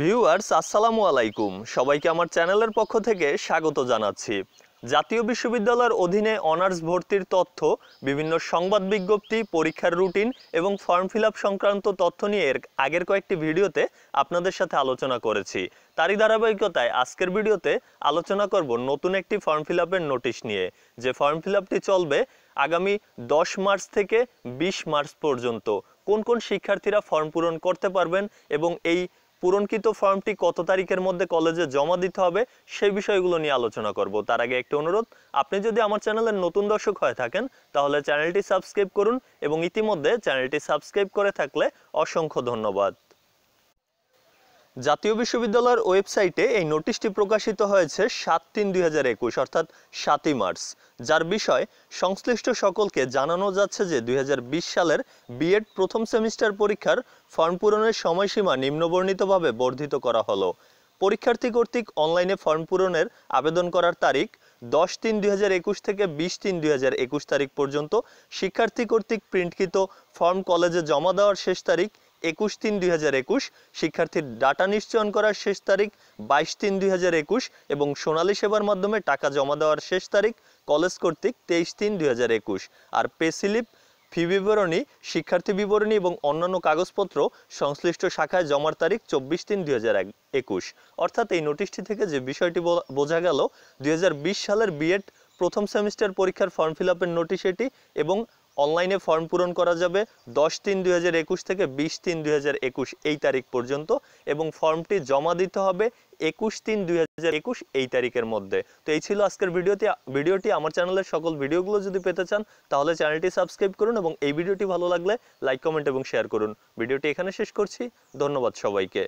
viewers আসসালামু আলাইকুম সবাইকে আমার চ্যানেলের পক্ষ থেকে স্বাগত জানাচ্ছি জাতীয় বিশ্ববিদ্যালয়ের অধীনে অনার্স ভর্তির তথ্য বিভিন্ন সংবাদ বিজ্ঞপ্তি পরীক্ষার রুটিন এবং ফর্ম ফিল সংক্রান্ত তথ্য নিয়ে এর আগের কয়েকটি ভিডিওতে আপনাদের সাথে আলোচনা করেছি তারই ধারাবাহিকতায় আজকের ভিডিওতে আলোচনা করব নতুন একটি ফর্ম ফিল নোটিশ নিয়ে যে ফর্ম ফিল চলবে আগামী দশ মার্চ থেকে ২০ মার্চ পর্যন্ত কোন কোন শিক্ষার্থীরা ফর্ম পূরণ করতে পারবেন এবং এই পূরণকৃত ফর্মটি কত তারিখের মধ্যে কলেজে জমা দিতে হবে সেই বিষয়গুলো নিয়ে আলোচনা করব তার আগে একটি অনুরোধ আপনি যদি আমার চ্যানেলের নতুন দর্শক হয়ে থাকেন তাহলে চ্যানেলটি সাবস্ক্রাইব করুন এবং ইতিমধ্যে চ্যানেলটি সাবস্ক্রাইব করে থাকলে অসংখ্য ধন্যবাদ জাতীয় বিশ্ববিদ্যালয়ের ওয়েবসাইটে এই নোটিশটি প্রকাশিত হয়েছে সাত তিন দুই হাজার একুশ অর্থাৎ সাতই মার্চ যার বিষয় সংশ্লিষ্ট সকলকে জানানো যাচ্ছে যে দুই সালের বিএড প্রথম সেমিস্টার পরীক্ষার ফর্ম পূরণের সময়সীমা নিম্নবর্ণিতভাবে বর্ধিত করা হলো পরীক্ষার্থী কর্তৃক অনলাইনে ফর্ম পূরণের আবেদন করার তারিখ দশ তিন দুই থেকে বিশ তিন দুই তারিখ পর্যন্ত শিক্ষার্থী কর্তৃক প্রিন্টকৃত ফর্ম কলেজে জমা দেওয়ার শেষ তারিখ একুশ তিন দুই হাজার একুশ শিক্ষার্থীর ডাটা নিশ্চয়ন করার শেষ তারিখ বাইশ তিন দুই হাজার একুশ এবং সোনালী সেবার মাধ্যমে টাকা জমা দেওয়ার শেষ তারিখ কলেজ কর্তৃক তেইশ তিন দুই হাজার একুশ আর পেসিলিপ ফি বিবরণী শিক্ষার্থী বিবরণী এবং অন্যান্য কাগজপত্র সংশ্লিষ্ট শাখায় জমার তারিখ চব্বিশ তিন দুই হাজার একুশ অর্থাৎ এই নোটিশটি থেকে যে বিষয়টি বোঝা গেল দুই সালের বিএড প্রথম সেমিস্টার পরীক্ষার ফর্ম ফিল আপের নোটিশ এটি এবং অনলাইনে ফর্ম পূরণ করা যাবে দশ তিন দুই থেকে বিশ তিন দুই এই তারিখ পর্যন্ত এবং ফর্মটি জমা দিতে হবে একুশ তিন দুই এই তারিখের মধ্যে তো এই ছিল আজকের ভিডিওতে ভিডিওটি আমার চ্যানেলের সকল ভিডিওগুলো যদি পেতে চান তাহলে চ্যানেলটি সাবস্ক্রাইব করুন এবং এই ভিডিওটি ভালো লাগলে লাইক কমেন্ট এবং শেয়ার করুন ভিডিওটি এখানে শেষ করছি ধন্যবাদ সবাইকে